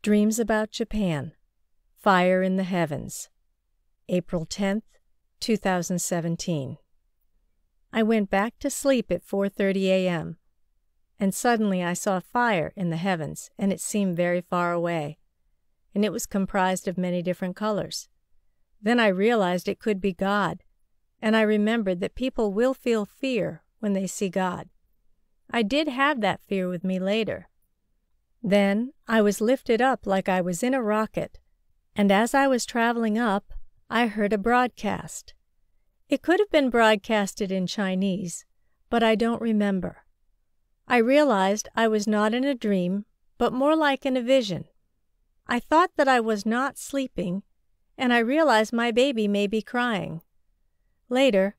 Dreams About Japan Fire in the Heavens, April 10, 2017. I went back to sleep at 4:30 a.m. and suddenly I saw fire in the heavens and it seemed very far away and it was comprised of many different colors. Then I realized it could be God and I remembered that people will feel fear when they see God. I did have that fear with me later then I was lifted up like I was in a rocket, and as I was traveling up, I heard a broadcast. It could have been broadcasted in Chinese, but I don't remember. I realized I was not in a dream, but more like in a vision. I thought that I was not sleeping, and I realized my baby may be crying. Later,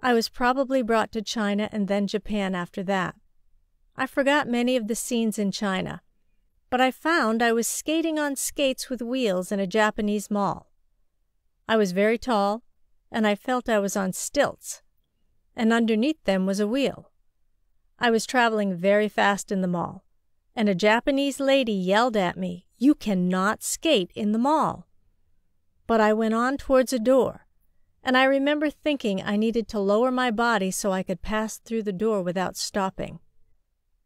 I was probably brought to China and then Japan after that. I forgot many of the scenes in China, but I found I was skating on skates with wheels in a Japanese mall. I was very tall, and I felt I was on stilts, and underneath them was a wheel. I was traveling very fast in the mall, and a Japanese lady yelled at me, You cannot skate in the mall. But I went on towards a door, and I remember thinking I needed to lower my body so I could pass through the door without stopping.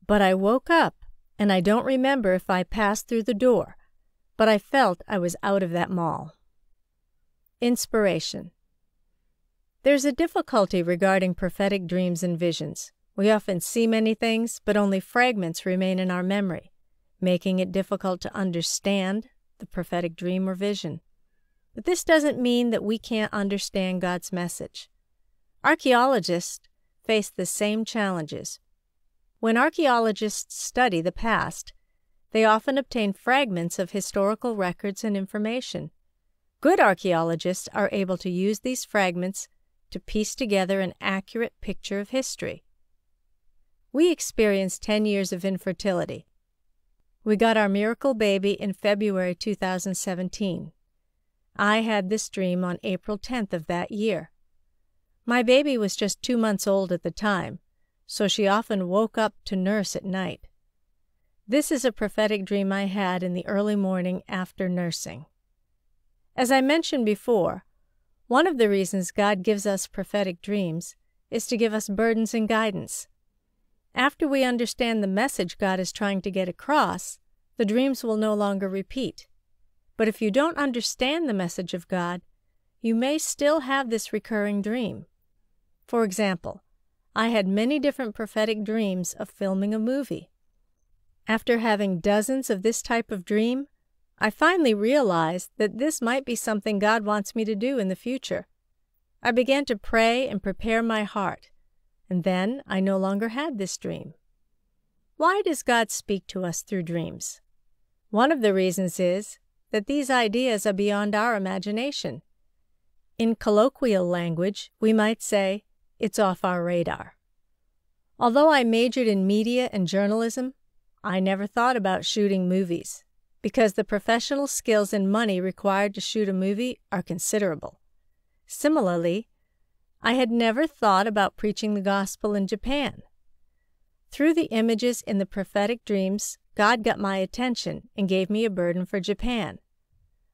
But I woke up, and I don't remember if I passed through the door, but I felt I was out of that mall. Inspiration There's a difficulty regarding prophetic dreams and visions. We often see many things, but only fragments remain in our memory, making it difficult to understand the prophetic dream or vision. But this doesn't mean that we can't understand God's message. Archaeologists face the same challenges, when archaeologists study the past, they often obtain fragments of historical records and information. Good archaeologists are able to use these fragments to piece together an accurate picture of history. We experienced 10 years of infertility. We got our miracle baby in February 2017. I had this dream on April 10th of that year. My baby was just two months old at the time, so she often woke up to nurse at night. This is a prophetic dream I had in the early morning after nursing. As I mentioned before, one of the reasons God gives us prophetic dreams is to give us burdens and guidance. After we understand the message God is trying to get across, the dreams will no longer repeat. But if you don't understand the message of God, you may still have this recurring dream. For example, I had many different prophetic dreams of filming a movie. After having dozens of this type of dream, I finally realized that this might be something God wants me to do in the future. I began to pray and prepare my heart, and then I no longer had this dream. Why does God speak to us through dreams? One of the reasons is that these ideas are beyond our imagination. In colloquial language, we might say, it's off our radar. Although I majored in media and journalism, I never thought about shooting movies because the professional skills and money required to shoot a movie are considerable. Similarly, I had never thought about preaching the gospel in Japan. Through the images in the prophetic dreams, God got my attention and gave me a burden for Japan.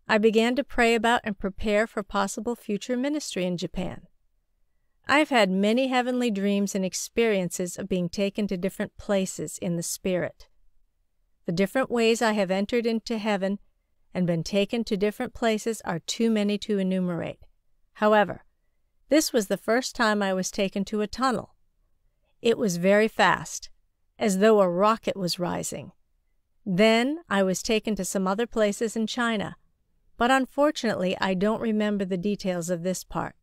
I began to pray about and prepare for possible future ministry in Japan. I've had many heavenly dreams and experiences of being taken to different places in the Spirit. The different ways I have entered into heaven and been taken to different places are too many to enumerate. However, this was the first time I was taken to a tunnel. It was very fast, as though a rocket was rising. Then I was taken to some other places in China, but unfortunately I don't remember the details of this part.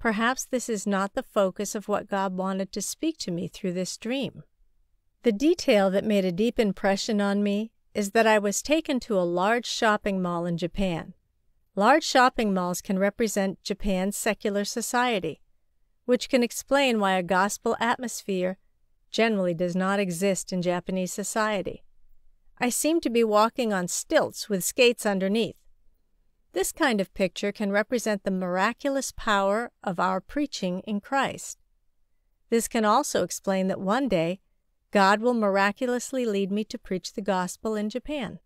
Perhaps this is not the focus of what God wanted to speak to me through this dream. The detail that made a deep impression on me is that I was taken to a large shopping mall in Japan. Large shopping malls can represent Japan's secular society, which can explain why a gospel atmosphere generally does not exist in Japanese society. I seemed to be walking on stilts with skates underneath. This kind of picture can represent the miraculous power of our preaching in Christ. This can also explain that one day, God will miraculously lead me to preach the gospel in Japan.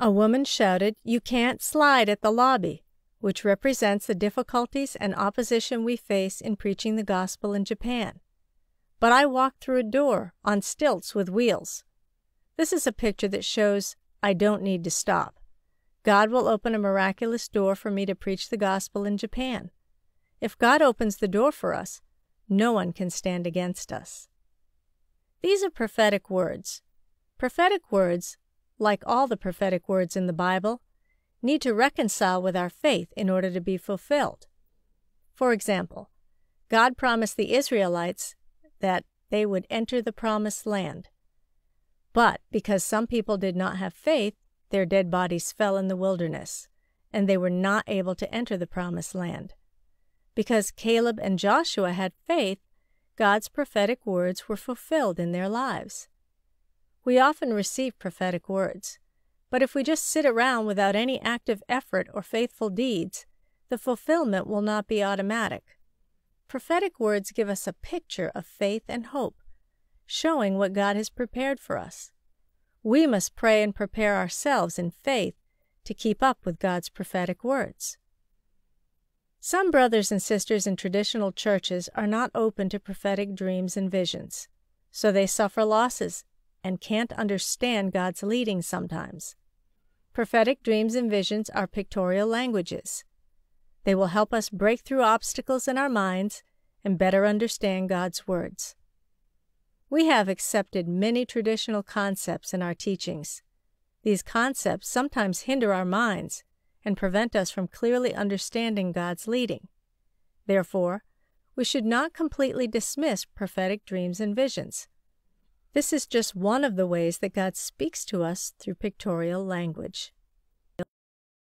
A woman shouted, You can't slide at the lobby, which represents the difficulties and opposition we face in preaching the gospel in Japan. But I walked through a door on stilts with wheels. This is a picture that shows I don't need to stop. God will open a miraculous door for me to preach the gospel in Japan. If God opens the door for us, no one can stand against us. These are prophetic words. Prophetic words, like all the prophetic words in the Bible, need to reconcile with our faith in order to be fulfilled. For example, God promised the Israelites that they would enter the promised land. But because some people did not have faith, their dead bodies fell in the wilderness, and they were not able to enter the promised land. Because Caleb and Joshua had faith, God's prophetic words were fulfilled in their lives. We often receive prophetic words, but if we just sit around without any active effort or faithful deeds, the fulfillment will not be automatic. Prophetic words give us a picture of faith and hope, showing what God has prepared for us we must pray and prepare ourselves in faith to keep up with God's prophetic words. Some brothers and sisters in traditional churches are not open to prophetic dreams and visions, so they suffer losses and can't understand God's leading sometimes. Prophetic dreams and visions are pictorial languages. They will help us break through obstacles in our minds and better understand God's words. We have accepted many traditional concepts in our teachings. These concepts sometimes hinder our minds and prevent us from clearly understanding God's leading. Therefore, we should not completely dismiss prophetic dreams and visions. This is just one of the ways that God speaks to us through pictorial language.